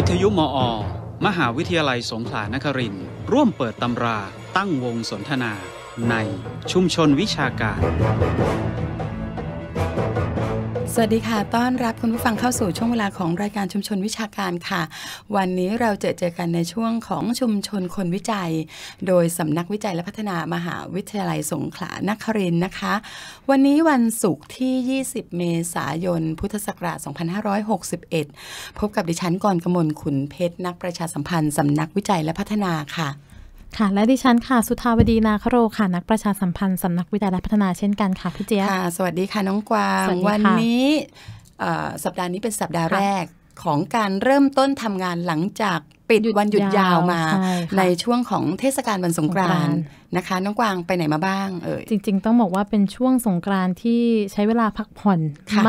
วิทยุมอ มหาวิทยาลัยสงขลานครินร่วมเปิดตำราตั้งวงสนทนาในชุมชนวิชาการวัสดีค่ะ ต้อนรับคุณผู้ฟังเข้าสู่ช่วงเวลาของรายการชุมชนวิชาการค่ะ วันนี้เราจะเจอกันในช่วงของชุมชนคนวิจัยโดยสำนักวิจัยและพัฒนามหาวิทยาลัยสงขลานครินนะคะ วันนี้วันศุกร์ที่ 20 เมษายน พุทธศักราช 2561 พบกับดิฉันกรกมลขุนเพชร นักประชาสัมพันธ์สำนักวิจัยและพัฒนาค่ะค่ะและดิฉันค่ะ สุทาวดีนาคโรค่ะนักประชาสัมพันธ์สำนักวิจัยและพัฒนาเช่นกันค่ะพี่เจี๊ยบค่ะ สวัสดีค่ะน้องกวาง วันนี้สัปดาห์นี้เป็นสัปดาห์แรกของการเริ่มต้นทำงานหลังจากปิดวันหยุดยาวมาใในช่วงของเทศกาลวันสงกรานต์นะคะ น้องกวางไปไหนมาบ้างเอ่ยจริง ๆ ต้องบอกว่าเป็นช่วงสงกรานต์ที่ใช้เวลาพักผ่อน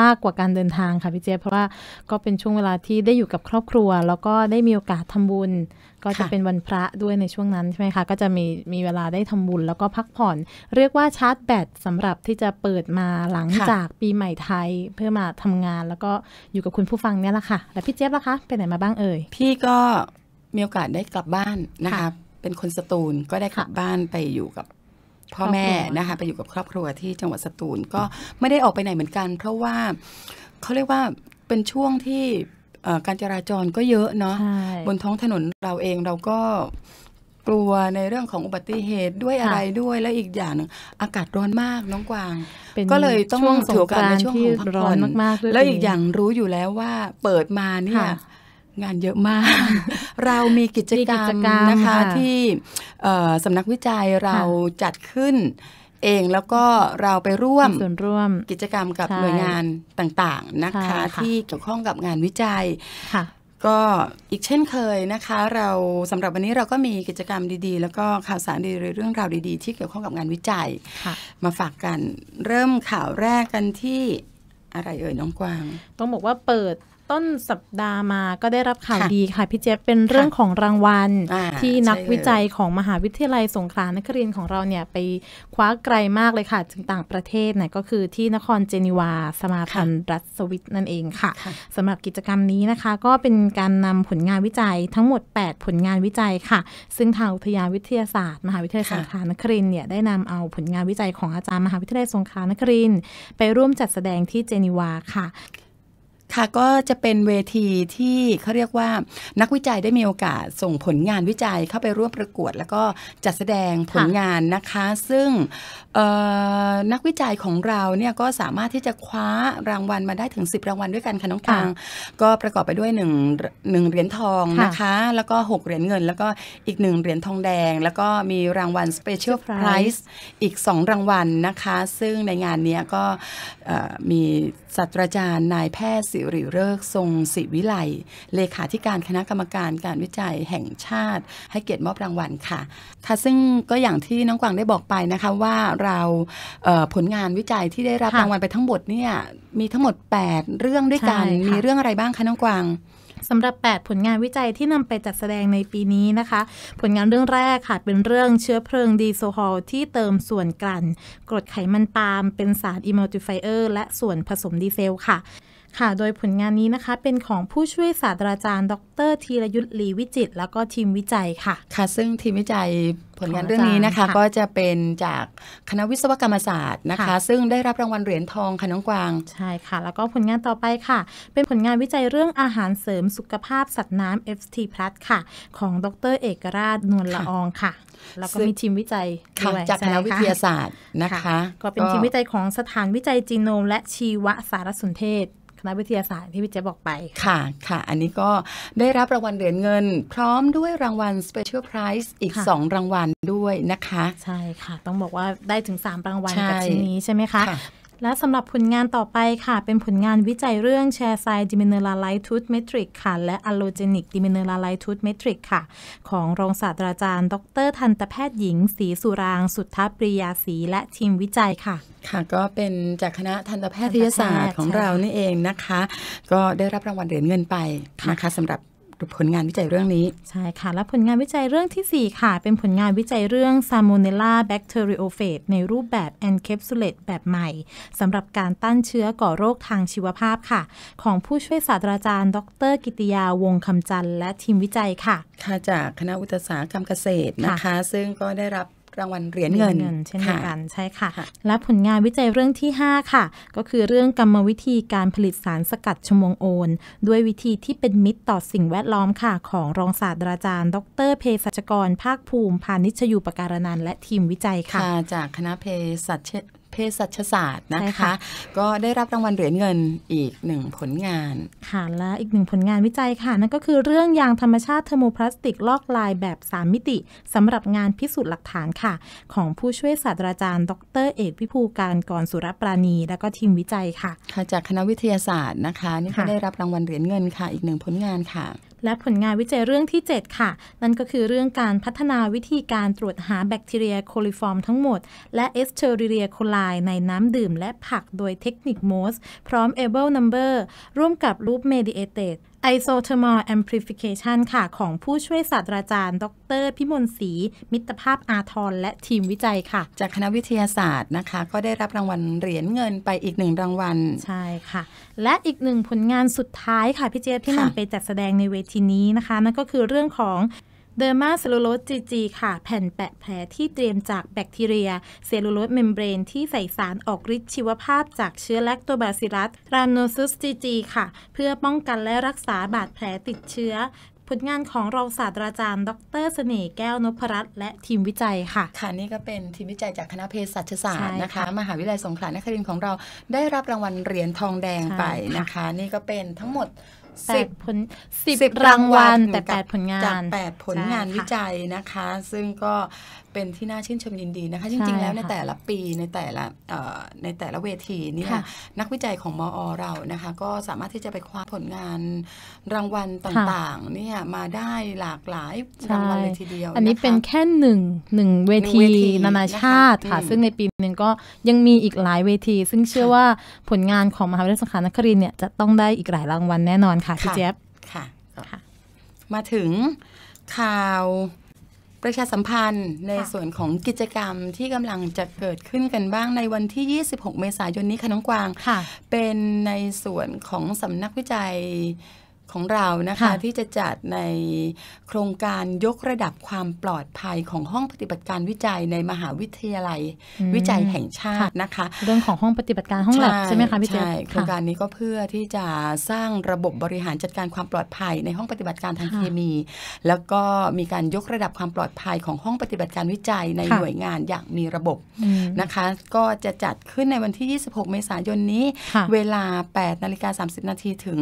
มากกว่าการเดินทางค่ะพี่เจ๊เพราะว่าก็เป็นช่วงเวลาที่ได้อยู่กับครอบครัว แล้วก็ได้มีโอกาสทำบุญก็จะเป็นวันพระด้วยในช่วงนั้นใช่ไหมคะก็จะมีมีเวลาได้ทำบุญแล้วก็พักผ่อน เรียกว่าชาร์จแบตสำหรับที่จะเปิดมาหลังจากปีใหม่ไทยเพื่อมาทำงาน แล้วก็อยู่กับคุณผู้ฟังเนี่ยแหละค่ะ แล้วพี่เจี๊ยบล่ะคะไปไหนมาบ้างเอ่ยพี่ก็มีโอกาสได้กลับบ้านนะคะเป็นคนสตูลก็ได้กลับบ้านไปอยู่กับ พ่อแม่นะคะไปอยู่กับครอบครัวที่จังหวัดสตูล ก็ไม่ได้ออกไปไหนเหมือนกันเพราะว่าเขาเรียกว่าเป็นช่วงที่การจราจรก็เยอะเนาะบนท้องถนนเราเองเราก็กลัวในเรื่องของอุบัติเหตุด้วยอะไรด้วยและอีกอย่างนึงอากาศร้อนมากน้องกวางก็เลยต้องถือโอกาสในช่วงของพักผ่อนแล้วอีกอย่างรู้อยู่แล้วว่าเปิดมาเนี่ยงานเยอะมาก เรามีกิจกรรมนะคะที่สำนักวิจัยเราจัดขึ้นเองแล้วก็เราไปร่วมส่วนร่วมกิจกรรมกับหน่วยงานต่างๆนะคะ ที่เกี่ยวข้องกับงานวิจัย ก็อีกเช่นเคยนะคะเราสำหรับวันนี้เราก็มีกิจกรรมดี ๆ แล้วก็ข่าวสารดีๆเรื่องราวดีๆ ที่เกี่ยวข้องกับงานวิจัย มาฝากกันเริ่มข่าวแรกกันที่อะไรเอ่ยน้องกวางต้องบอกว่าเปิดต้นสัปดาห์มาก็ได้รับข่าวดีค่ะ พี่เจฟเป็นเรื่องของรางวัล ที่นักวิจัยของมหาวิทยาลัยสงขลานครินของเราเนี่ย ไปคว้าไกลมากเลยค่ะถึงต่างประเทศเนี่ยก็คือที่นครเจนีวา สมาพันธ์รัฐสวิตนั่นเองค่ะ สำหรับกิจกรรมนี้นะคะก็เป็นการนำผลงานวิจัยทั้งหมด 8 ผลงานวิจัยค่ะ ซึ่งทางอุทยาวิทยาศาสตร์ มหาวิทยาลัยสงขลานครินเนี่ยได้นำเอาผลงานวิจัยของอาจารย์มหาวิทยาลัยสงขลานครินไปร่วมจัดแสดงที่เจนีวาค่ะค่ะก็จะเป็นเวทีที่เขาเรียกว่านักวิจัยได้มีโอกาสส่งผลงานวิจัยเข้าไปร่วมประกวดแล้วก็จัดแสดงผลงานนะคะซึ่งนักวิจัยของเราเนี่ยก็สามารถที่จะคว้ารางวัลมาได้ถึง 10 รางวัลด้วยกันค่ะน้องกางก็ประกอบไปด้วย1นึ่งเหรียญทองนะคะแล้วก็ 6เหรียญเงินแล้วก็อีก 1เหรียญทองแดง แล้วก็มีรางวัลสเปเชียลไพรส์อีก 2 รางวัลนะคะซึ่งในงานนี้ก็มีศาสตราจารย์นายแพทย์สิริเลิกทรงศิวิไล เลขาธิการคณะกรรมการการวิจัยแห่งชาติ ให้เกียรติมอบรางวัลค่ะค่ะ ซึ่งก็อย่างที่น้องกวางได้บอกไปนะคะว่าเราผลงานวิจัยที่ได้รับรางวัลไปทั้งหมดเนี่ยมีทั้งหมด 8 เรื่องด้วยกัน มีเรื่องอะไรบ้างคะน้องกวางสำหรับ 8 ผลงานวิจัยที่นำไปจัดแสดงในปีนี้นะคะ ผลงานเรื่องแรกค่ะเป็นเรื่องเชื้อเพลิงดีโซฮอลที่เติมส่วนกลั่น กรดไขมันปาล์มเป็นสารอิมัลติไฟเออร์และส่วนผสมดีเซลค่ะค่ะโดยผลงานนี้นะคะเป็นของผู้ช่วยศาสตราจารย์ ดรธีรยุทธ์ลีวิจิตแล้วก็ทีมวิจัยค่ะค่ะ ซึ่งทีมวิจัยผลงานเรื่องนี้นะคะ ก็จะเป็นจากคณะวิศวกรรมศาสตร์นะคะ ซึ่งได้รับรางวัลเหรียญทองค่ะน้องกวาง ใช่ค่ะแล้วก็ผลงานต่อไปค่ะ เป็นผลงานวิจัยเรื่องอาหารเสริมสุขภาพสัตว์น้ำ FT พลัสค่ะของดรเอกราชนวลละอองค่ะ แล้วก็มีทีมวิจัยจากคณะวิทยาศาสตร์นะคะ ก็เป็นทีมวิจัยของสถานวิจัยจีโนม และชีวสารสนเทศคณะวิทยาศาสตร์ที่พี่เจ๊บอกไป ค่ะ ค่ะ อันนี้ก็ได้รับรางวัลเหรียญเงิน พร้อมด้วยรางวัล Special Prize อีก 2 รางวัลด้วยนะคะ ใช่ค่ะ ต้องบอกว่าได้ถึง 3 รางวัลกับชิ้นนี้ใช่ไหมคะและสำหรับผลงานต่อไปค่ะ เป็นผลงานวิจัยเรื่องช h a r ์ด i ด e m ิเ e ลาไลท์ทูตเมทริกค่ะและอโลเจนิกดิเ m เน e าไลท t o o t h m e t r i ค่ะ ของรองศาสตราจารย์ ดร ทันตแพทย์หญิงศรีสุราง สุทธปริยาศรีและทีมวิจัยค่ะ ค่ะก็เป็นจากคณะทันตแพทยศาสตร์ของเรานี่เองนะคะ ก็ได้รับรางวัลเหรียญเงินไปนะคะสำหรับผลงานวิจัยเรื่องนี้ ใช่ค่ะ และผลงานวิจัยเรื่องที่ 4 ค่ะ เป็นผลงานวิจัยเรื่อง Salmonella bacteriophage ในรูปแบบ encapsulate แบบใหม่สำหรับการต้านเชื้อก่อโรคทางชีวภาพค่ะ ของผู้ช่วยศาสตราจารย์ดร กิติยาวงคำจันและทีมวิจัยค่ะ ค่ะจากคณะอุตสาหกรรมเกษตรนะคะ ซึ่งก็ได้รับรางวัลเหรียญเงินเช่นเดียวกันใช่ค่ะ และผลงานวิจัยเรื่องที่ 5 ค่ะ ก็คือเรื่องกรรมวิธีการผลิตสารสกัดชมวงโอน ด้วยวิธีที่เป็นมิตรต่อสิ่งแวดล้อมค่ะ ของรองศาสตราจารย์ ดรเภสัชกร ภาคภูมิพานิชยูปการนันและทีมวิจัยค่ะจากคณะเภสัชเภสัชศาสตร์นะคะ ก็ได้รับรางวัลเหรียญเงินอีกหนึ่งผลงาน ค่ะและอีกหนึ่งผลงานวิจัยค่ะ นั่นก็คือเรื่องยางธรรมชาติเทอร์โมพลาสติกลอกลายแบบ 3 มิติ สำหรับงานพิสูจน์หลักฐานค่ะ ของผู้ช่วยศาสตราจารย์ดรเอกพิภูการกรสุรปราณี และก็ทีมวิจัยค่ะ ค่ะจากคณะวิทยาศาสตร์นะคะนี่ก็ได้รับรางวัลเหรียญเงินค่ะ อีกหนึ่งผลงานค่ะและผลงานวิจัยเรื่องที่ 7 ค่ะ นั่นก็คือเรื่องการพัฒนาวิธีการตรวจหาแบคทีเรียโคลิฟอร์มทั้งหมด และเอสเชอริเรียโคไลในน้ำดื่มและผักโดยเทคนิคโมสพร้อม Able Number ร่วมกับ Loop Mediated ไอโซเทอร์มอลแอมพลิฟิเคชันค่ะ ของผู้ช่วยศาสตราจารย์ ดร พิมลศรีมิตรภาพอาทร และทีมวิจัยค่ะ จากคณะวิทยาศาสตร์นะคะ ก็ได้รับรางวัลเหรียญเงินไปอีกหนึ่งรางวัลใช่ค่ะ และอีกหนึ่งผลงานสุดท้ายค่ะ พี่เจี๊ยบที่นำไปจัดแสดงในเวทีนี้นะคะนั่นก็คือเรื่องของเดอร์มาเซลลูโลสจีจีค่ะ แผ่นแปะแผลที่เตรียมจากแบคทีเรียเซลลูโลสเมมเบรน ที่ใส่สารออกฤทธิ์ชีวภาพ จากเชื้อแลคโตบาซิลัสรามโนซุสจีจีค่ะ เพื่อป้องกันและรักษาบาดแผลติดเชื้อ ผลงานของรองศาสตราจารย์ดรเสน่ห์แก้วนพรัตน์และทีมวิจัยค่ะ ค่ะ นี่ก็เป็นทีมวิจัยจากคณะเภสัชศาสตร์นะคะ มหาวิทยาลัยสงขลานครินทร์ของเราได้รับรางวัลเหรียญทองแดงไปนะคะ นี่ก็เป็นทั้งหมดสิบผลสิบรางวัลแต่แปดผลงานจากแปดผลงานวิจัยนะคะ ซึ่งก็เป็นที่น่าชื่นชมยินดีนะคะ จริงๆแล้วในแต่ละปีในแต่ละในแต่ละเวทีนี่แะนักวิจัยของมอเรานะคะก็สามารถที่จะไปคว้าผลงานรางวัลต่างๆเนี่ยมาได้หลากหลายรางวัลเลยทีเดียว อันนี้เป็นแค่หนึ่งหนึ่งเวทีนานาชาติค่ะซึ่งในปีหนึ่งก็ยังมีอีกหลายเวที ซึ่งเชื่อว่าผลงานของมหาวิทยาลัยสงขลานครินเนี่ยจะต้องได้อีกหลายรางวัลแน่นอนค่ะพี่เจ๊บค่ะ มาถึงข่าวประชาสัมพันธ์ในส่วนของกิจกรรมที่กำลังจะเกิดขึ้นกันบ้างในวันที่ 26 เมษายนนี้ค่ะ น้องกวางเป็นในส่วนของสำนักวิจัยของเรา นะคะ ที่จะจัดในโครงการยกระดับความปลอดภัยของห้องปฏิบัติการวิจัยในมหาวิทยาลัยวิจัยแห่งชาตินะคะ เรื่องของห้องปฏิบัติการห้องหลับใช่ไหมคะพี่เจใช่โครงการนี้ก็เพื่อที่จะสร้างระบบบริหารจัดการความปลอดภัยในห้องปฏิบัติการทางเคมี แล้วก็มีการยกระดับความปลอดภัยของห้องปฏิบัติการวิจัยในหน่วยงานอย่างมีระบบนะคะ ก็จะจัดขึ้นในวันที่26เมษายนนี้ เวลา8นาฬิกา30นาทีถึง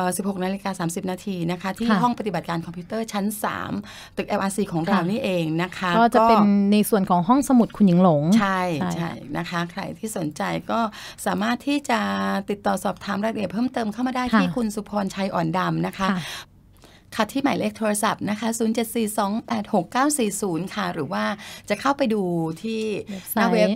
16นาฬิกา30 นาทีนะคะ ที่ห้องปฏิบัติการคอมพิวเตอร์ชั้น 3 ตึก LRC ของเรานี่เองนะคะ ก็จะเป็นในส่วนของห้องสมุดคุณหญิงหลงใช่ใช่นะคะใครที่สนใจก็สามารถที่จะติดต่อสอบถามรายละเอียดเพิ่มเติมเข้ามาได้ที่คุณสุพรชัยอ่อนดำนะคะค่ะที่หมายเลขโทรศัพท์นะคะ0 7 4 2 8 6 9 4 0 ค่ะ หรือว่าจะเข้าไปดูที่หน้าเว็บ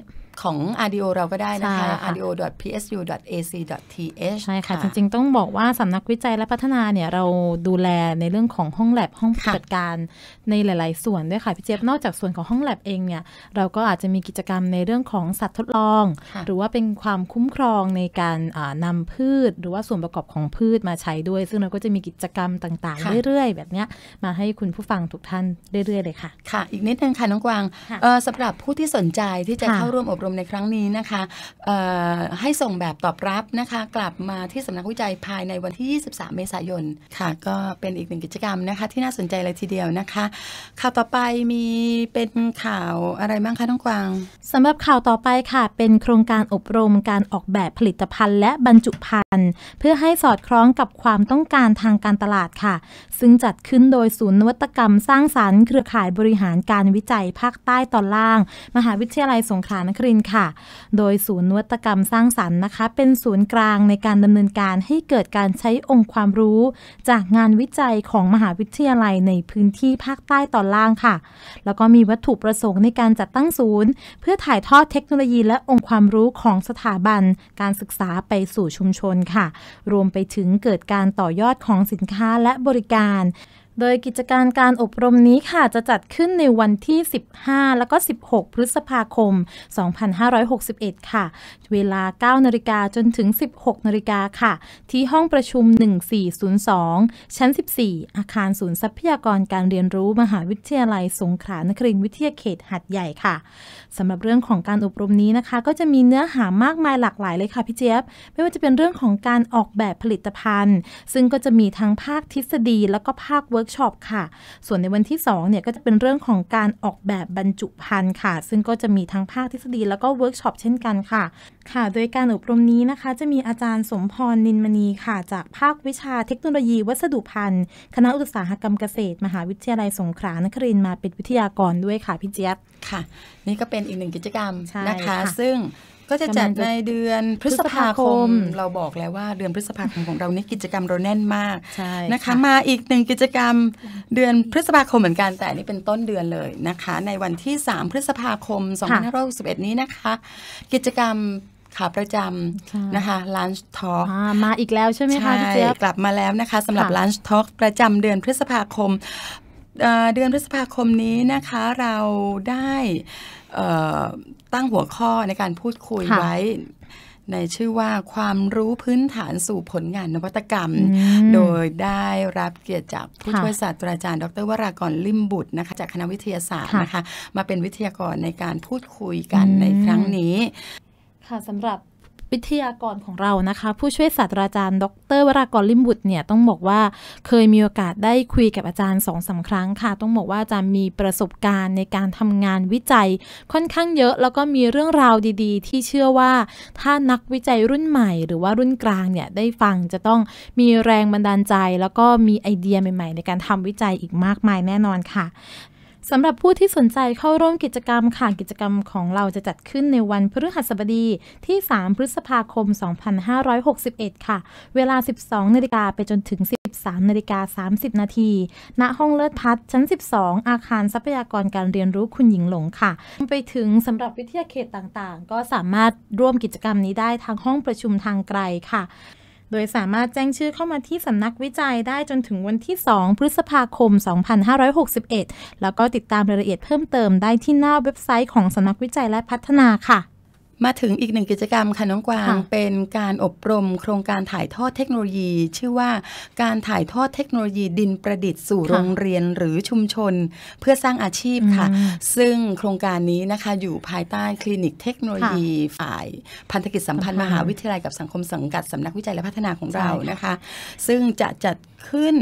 ของ RDO เราก็ได้นะคะ rdo.psu.ac.th ใช่ค่ะ จริงๆ ต้องบอกว่าสำนักวิจัยและพัฒนาเนี่ย เราดูแลในเรื่องของห้องแลบ ห้องปฏิบัติการในหลายๆ ส่วนด้วยค่ะ พี่เจี๊ยบนอกจากส่วนของห้องแลบเองเนี่ย เราก็อาจจะมีกิจกรรมในเรื่องของสัตว์ทดลอง หรือว่าเป็นความคุ้มครองในการนำพืช หรือว่าส่วนประกอบของพืชมาใช้ด้วย ซึ่งเราก็จะมีกิจกรรมต่างๆ เรื่อยๆแบบนี้มาให้คุณผู้ฟังทุกท่านเรื่อยๆเลยค่ะค่ะ อีกนิดนึงค่ะน้องกวางสำหรับผู้ที่สนใจที่จะเข้าร่วมอบรมรมในครั้งนี้นะคะให้ส่งแบบตอบรับนะคะกลับมาที่สำนักวิจัยภายในวันที่ 23 เมษายนค่ะก็เป็นอีกหนึ่งกิจกรรมนะคะที่น่าสนใจเลยทีเดียวนะคะ ข่าวต่อไปมีเป็นข่าวอะไรบ้างคะท้องกวางสำหรับข่าวต่อไปค่ะเป็นโครงการอบรมการออกแบบผลิตภัณฑ์ และบรรจุภัณฑ์ เพื่อให้สอดคล้องกับความต้องการทางการตลาดค่ะ ซึ่งจัดขึ้นโดยศูนย์นวัตกรรม สร้างสารรค์เครือข่ายบริหารการวิจัยภาคใต้ตอนล่าง มหาวิทยาลัยสงขลานครินนค่ะโดยศูนย์นวัตกรรมสร้างสรรค์นะคะ เป็นศูนย์กลางในการดำเนินการให้เกิดการใช้องค์ความรู้ จากงานวิจัยของมหาวิทยาลัยในพื้นที่ภาคใต้ตอนล่างค่ะ แล้วก็มีวัตถุประสงค์ในการจัดตั้งศูนย์ เพื่อถ่ายทอดเทคโนโลยีและองค์ความรู้ของสถาบันการศึกษาไปสู่ชุมชนค่ะ รวมไปถึงเกิดการต่อยอดของสินค้าและบริการโดยกิจการการอบรมนี้ค่ะจะจัดขึ้นในวันที่ 15 แล้วก็ 16 พฤษภาคม 2561 ค่ะ เวลา 9 นาฬิกาจนถึง 16 นาฬิกาค่ะ ที่ห้องประชุม 1402 ชั้น 14 อาคารศูนย์ทรัพยากรการเรียนรู้มหาวิทยาลัยสงขลานครินทร์วิทยาเขตหัดใหญ่ค่ะ สำหรับเรื่องของการอบรมนี้นะคะ ก็จะมีเนื้อหามากมายหลากหลายเลยค่ะพี่เจี๊ยบไม่ว่าจะเป็นเรื่องของการออกแบบผลิตภัณฑ์ ซึ่งก็จะมีทั้งภาคทฤษฎีแล้วก็ภาคเวิร์ร์กช็อปค่ะส่วนในวันที่2เนี่ยก็จะเป็นเรื่องของการออกแบบบรรจุภัณฑ์ค่ะ ซึ่งก็จะมีทั้งภาคทฤษฎีแล้วก็เวิร์กช็อปเช่นกันค่ะ ค่ะ โดยการอบรมนี้นะคะ จะมีอาจารย์สมพร นินมณีค่ะ จากภาควิชาเทคโนโลยีวัสดุพันธุ์ คณะอุตสาหกรรมเกษตร มหาวิทยาลัยสงขลานครินมาเป็นวิทยากรด้วยค่ะพี่เจี๊ยบค่ะนี่ก็เป็นอีกหนึ่งกิจกรรมนะคะซึ่งก็จะจัดในเดือนพฤษภาคม เราบอกแล้วว่าเดือนพฤษภาคมของเรานี่กิจกรรมเราแน่นมากนะคะมาอีกหนึ่งกิจกรรมเดือนพฤษภาคมเหมือนกันแต่นี่เป็นต้นเดือนเลยนะคะในวันที่ 3 พฤษภาคม 2561นี้นะคะ กิจกรรม ขาประจำนะคะ Lunch Talk มาอีกแล้วใช่ไหมคะพี่เจ๊กลับมาแล้วนะคะสำหรับ Lunch Talk ประจำเดือนพฤษภาคมเดือนพฤษภาคมนี้นะคะ เราได้ตั้งหัวข้อในการพูดคุยไว้ ในชื่อว่าความรู้พื้นฐานสู่ผลงานนวัตกรรม โดยได้รับเกียรติจากผู้ช่วยศาสตราจารย์ ดรวรากรลิมบุตรนะคะ จากคณะวิทยาศาสตร์นะคะ มาเป็นวิทยากรในการพูดคุยกันในครั้งนี้ค่ะสำหรับวิทยากรของเรานะคะ ผู้ช่วยศาสตราจารย์ ดรวรากรลิมบุตรเนี่ย ต้องบอกว่าเคยมีโอกาสได้คุยกับอาจารย์สองสาครั้งค่ะ ต้องบอกว่าอาจารย์มีประสบการณ์ในการทำงานวิจัย ค่อนข้างเยอะแล้วก็มีเรื่องราวดีๆ ที่เชื่อว่า ถ้านักวิจัยรุ่นใหม่หรือว่ารุ่นกลางเนี่ย ได้ฟังจะต้องมีแรงบันดาลใจ แล้วก็มีไอเดียใหม่ๆ ในการทำวิจัยอีกมากมายแน่นอนค่ะสำหรับผู้ที่สนใจเข้าร่วมกิจกรรมค่ะกิจกรรมของเราจะจัดขึ้นในวันพฤหัสบดีที่ 3 พฤษภาคม 2561 ค่ะ เวลา 12 นาฬิกาไปจนถึง 13 นาฬิกา 30 นาที ณห้องเลิศพัฒชั้น 12 อาคารทรัพยากรการเรียนรู้คุณหญิงหลงค่ะไปถึงสำหรับวิทยาเขตต่าง ๆ ก็สามารถร่วมกิจกรรมนี้ได้ทางห้องประชุมทางไกลค่ะโดยสามารถแจ้งชื่อเข้ามาที่สำนักวิจัยได้จนถึงวันที่ 2 พฤษภาคม 2561 แล้วก็ติดตามรายละเอียดเพิ่มเติมได้ที่หน้าเว็บไซต์ของสำนักวิจัยและพัฒนาค่ะมาถึงอีกหนึ่งกิจกรรมค่ะน้องกวางเป็นการอบรม โครงการถ่ายทอดเทคโนโลยี ชื่อว่าการถ่ายทอดเทคโนโลยีดินประดิษฐ์สู่โรงเรียนหรือชุมชนเพื่อสร้างอาชีพค่ะซึ่งโครงการนี้นะคะอยู่ภายใต้คลินิกเทคโนโลยีฝ่าย พันธกิจสัมพันธ์มหาวิทยาลัยกับสังคมสังกัดสำนักวิจัยและพัฒนาของเรานะคะ ซึ่งจะจัดขึ้น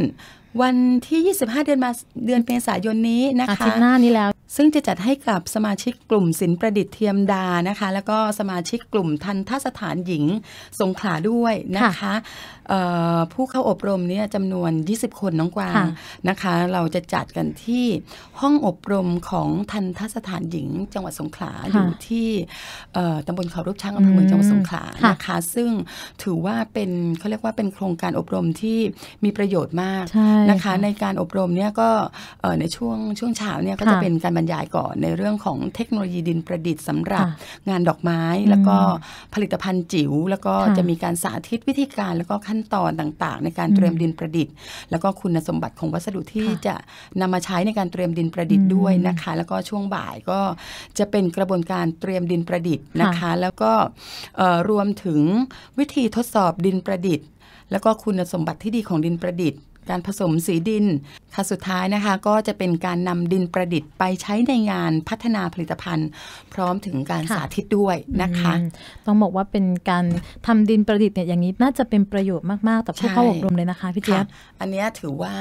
วันที่ 25 เดือนมาเดือนเมษายนนี้ นะคะ อาทิตย์หน้านี้แล้ว ซึ่งจะจัดให้กับสมาชิกกลุ่มศิลประดิษฐ์เทียมดานะคะ แล้วก็สมาชิกกลุ่มทันทสถานหญิงสงขลาด้วยนะคะ ผู้เข้าอบรมเนี่ยจำนวน 20 คนน้องกวางนะคะ เราจะจัดกันที่ห้องอบรมของทันทสถานหญิงจังหวัดสงขลาอยู่ที่ตำบลเขารูปช้างอำเภอเมืองจังหวัดสงขลา นะคะ ซึ่งถือว่าเป็นเขาเรียกว่าเป็นโครงการอบรมที่มีประโยชน์มากนะคะในการอบรมเนี่ยก็ในช่วงช่วงเช้าเนี่ยก็จะเป็นการบรรยายก่อน ในเรื่องของเทคโนโลยีดินประดิษฐ์ สำหรับงานดอกไม้แล้วก็ผลิตภัณฑ์จิ๋วแล้วก็จะมีการสาธิตวิธีการแล้วก็ขั้นตอนต่างๆ ในการเตรียมดินประดิษฐ์ แล้วก็คุณสมบัติของวัสดุที่จะนำมาใช้ในการเตรียมดินประดิษฐ์ด้วยนะคะแล้วก็ช่วงบ่ายก็จะเป็นกระบวนการเตรียมดินประดิษฐ์นะคะแล้วก็รวมถึงวิธีทดสอบดินประดิษฐ์ แล้วก็คุณสมบัติที่ดีของดินประดิษฐ์การผสมสีดินค่ะสุดท้ายนะคะ ก็จะเป็นการนำดินประดิษฐ์ไปใช้ในงานพัฒนาผลิตภัณฑ์ พร้อมถึงการสาธิตด้วยนะคะ ต้องบอกว่าเป็นการทำดินประดิษฐ์เนี่ยอย่างนี้น่าจะเป็นประโยชน์มาก ๆ ต่อผู้เข้าอบรมเลยนะคะพี่เจี๊ยบ อันนี้ถือว่า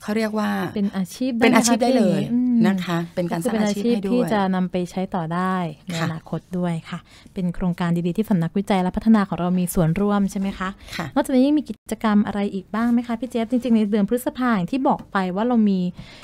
เขาเรียกว่าเป็นอาชีพเป็นอาชีพได้เลยนะคะเป็นการสร้างอาชีพที่จะนำไปใช้ต่อได้ในอนาคตด้วยค่ะ เป็นโครงการดีๆที่สำนักวิจัยและพัฒนาของเรามีส่วนร่วมใช่ไหมคะค่ะนอกจากนี้ยังมีกิจกรรมอะไรอีกบ้างไหมคะพี่เจฟจริงๆในเดือนพฤษภาคมที่บอกไปว่าเรามี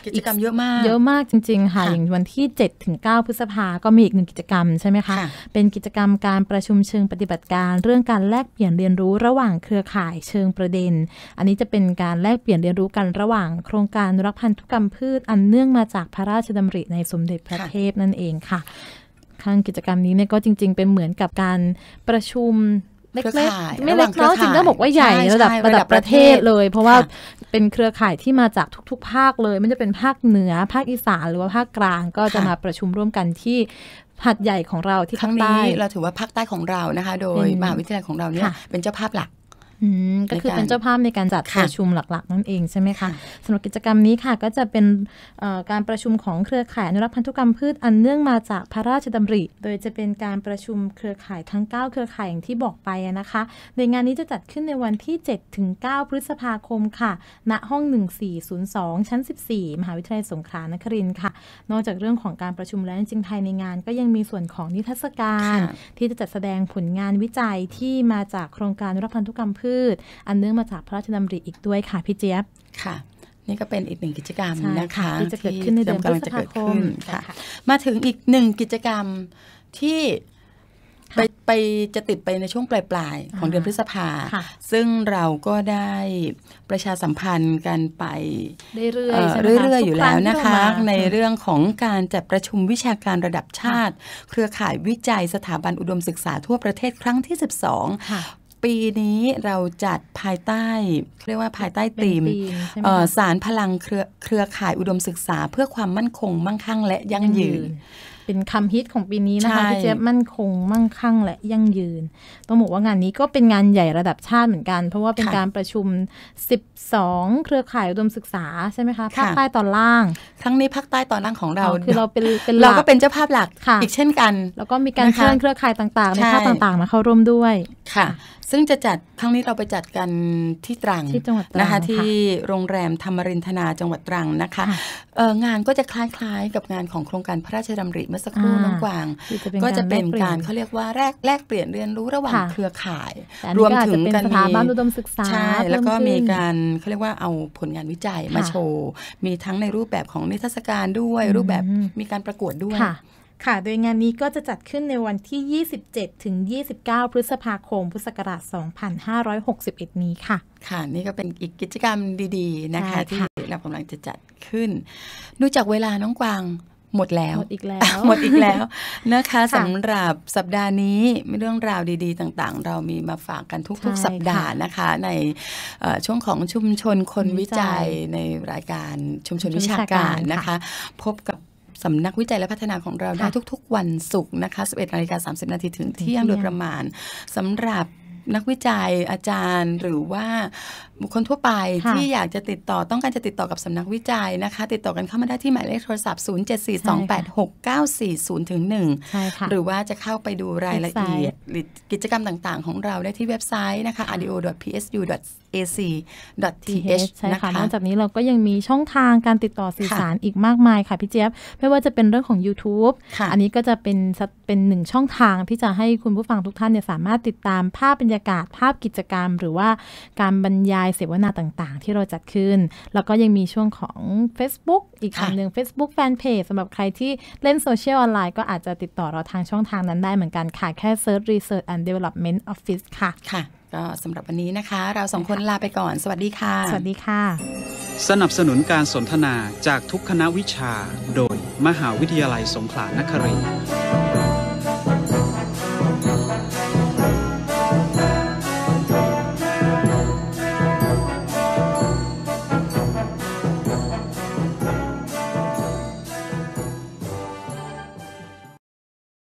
กิจกรรมเยอะมาก เยอะมากจริงๆค่ะ อย่างวันที่7ถึง9พฤษภาก็มีอีกหนึ่งกิจกรรมใช่ไหมคะ เป็นกิจกรรมการประชุมเชิง ปฏิบัติการเรื่องการแลกเปลี่ยนเรียนรู้ระหว่างเครือข่าย เชิงประเด็น อันนี้จะเป็นการแลกเปลี่ยนเรียนรู้กันระหว่างโครงการรักพันธุกรรมพืชอันเนื่องมาจากพระราชดำริในสมเด็จพระเทพนั่นเองค่ะข้างกิจกรรมนี้เนี่ยก็จริงๆเป็นเหมือนกับการประชุมเล็กๆไม่เล็กเนาะจริงต้องบอกว่าใหญ่ระดับระดับประเทศเลย เพราะว่าเป็นเครือข่ายที่มาจากทุก ๆ ภาคเลย มันจะเป็นภาคเหนือภาคอีสานหรือว่าภาคกลางก็จะมาประชุมร่วมกันที่ผัดใหญ่ของเราที่ั้งใต้เราถือว่าภาคใต้ของเรานะคะ โดยมหาวิทยาลัยของเราเนี่ยเป็นเจ้าภาพหลักก็คือเป็นเจ้าภาพในการจัดประชุมหลักๆนั่นเองใช่ไหมคะสำหรับกิจกรรมนี้ค่ะ ก็จะเป็นการประชุมของเครือข่ายอนุรักษ์พันธุกรรมพืชอันเนื่องมาจากพระราชดำริโดยจะเป็นการประชุมเครือข่ายทั้ง 9 เครือข่ายอย่างที่บอกไปนะคะในงานนี้จะจัดขึ้นในวันที่ 7-9 พฤษภาคมค่ะ ณห้อง 1402ชั้น14มหาวิทยาลัยสงขลานครินทร์ค่ะ นอกจากเรื่องของการประชุมแล้วจริงๆทยในงาน ก็ยังมีส่วนของนิทรรศการ ที่จะจัดแสดงผลงานวิจัยที่มาจากโครงการอนุรักษ์พันธุกรรมพืชพืชอันเนื่องมาจากพระราชดำริอีกด้วยค่ะพี่เจี๊ยบค่ะ นี่ก็เป็นอีกหนึ่งกิจกรรมนะคะ ที่จะเกิดขึ้นในเดือนพฤษภาคมค่ะ มาถึงอีกหนึ่งกิจกรรมที่ไปไปจะติดไปในช่วงปลายๆ ของเดือนพฤษภาซึ่งเราก็ได้ประชาสัมพันธ์กันไปเรื่อยๆเรื่อย ๆอยู่แล้วนะคะ ในเรื่องของการจัดประชุมวิชาการระดับชาติ เครือข่ายวิจัยสถาบันอุดมศึกษาทั่วประเทศครั้งที่ 12ปีนี้เราจัดภายใต้เรียกว่าภายใต้ตีม สารพลังเครือเครือข่ายอุดมศึกษา เพื่อความมั่นคงมั่งคั่ง และยั่งยืน เป็นคำฮิตของปีนี้นะคะที่เจ๊มั่นคงมั่งคั่ง และยั่งยืนต้องบอกว่างานนี้ก็เป็นงานใหญ่ระดับชาติเหมือนกัน เพราะว่าเป็นการประชุม 12 เครือข่ายอุดมศึกษาใช่ไหมคะภาคใต้ตอนล่างครั้งนี้ภาคใต้ตอนล่างของเราคือเราเป็นเราก็เป็นเจ้าภาพหลักอีกเช่นกันแล้วก็มีการเชิญเครือข่ายต่างๆในภาคต่างๆมาเข้าร่วมด้วยค่ะซึ่งจะจัดครั้งนี้เราไปจัดกันที่ตรังที่จังหวัดตรังนะคะที่โรงแรมธรรมรินทนาจังหวัดตรังนะคะ งานก็จะคล้ายๆ กับงานของโครงการพระราชดำริเมื่อสักครู่น้องกวาง ก็จะเป็นการเขาเรียกว่าแลกแลกเปลี่ยนเรียนรู้ระหว่างเครือข่าย รวมถึงกันมีบ้านอุดมศึกษาใช่แล้วก็มีการเขาเรียกว่าเอาผลงานวิจัยมาโชว์ มีทั้งในรูปแบบของนิทรรศการด้วยรูปแบบมีการประกวดด้วยค่ะ โดยงานนี้ก็จะจัดขึ้นในวันที่ 27ถึง29 พฤษภาคม พุทธศักราช2561 นี้ค่ะ ค่ะ นี่ก็เป็นอีกกิจกรรมดี ๆ นะคะ ที่เรากำลังจะจัดขึ้น ดูจากเวลาน้องกวางหมดแล้ว หมดอีกแล้ว หมดอีกแล้วนะคะ สำหรับสัปดาห์นี้เรื่องราวดี ๆ ต่างๆ เรามีมาฝากกันทุกๆ สัปดาห์นะคะ ในช่วงของชุมชนคนวิจัยในรายการชุมชนวิชาการนะคะ พบกับสำนักวิจัยและพัฒนาของเราได้ทุกๆ วันศุกร์นะคะ11นาฬิกา30 นาทีถึงเที่ยงโดยประมาณสำหรับนักวิจัยอาจารย์หรือว่าบุคคลทั่วไปที่อยากจะติดต่อต้องการจะติดต่อกับสำนักวิจัยนะคะ ติดต่อกันเข้ามาได้ที่หมายเลขโทรศัพท์ 074286940ถึง1หรือว่าจะเข้าไปดูรายละเอียดหรือกิจกรรมต่างๆของเราได้ที่เว็บไซต์นะคะ a a d i o p s u ac.th ใช่ค่ะนอกจากนี้เราก็ยังมีช่องทางการติดต่อสื่อสารอีกมากมายค่ะพี่เจี๊ยบไม่ว่าจะเป็นเรื่องของ YouTube อันนี้ก็จะเป็นเป็นหนึ่งช่องทางที่จะให้คุณผู้ฟังทุกท่านเนี่ยสามารถติดตามภาพบรรยากาศภาพกิจกรรมหรือว่าการบรรยายเสวนาต่างๆ ที่เราจัดขึ้น แล้วก็ยังมีช่วงของ Facebook อีกคำหนึ่ง Facebook Fanpage สำหรับใครที่เล่นโซเชียลออนไลน์ก็อาจจะติดต่อเราทางช่องทางนั้นได้เหมือนกันค่ะแค่ Search Research and Development Office ค่ะค่ะก็สำหรับวันนี้นะคะ เราสองคนลาไปก่อน สวัสดีค่ะ สวัสดีค่ะ สนับสนุนการสนทนาจากทุกคณะวิชาโดยมหาวิทยาลัยสงขลานครินทร์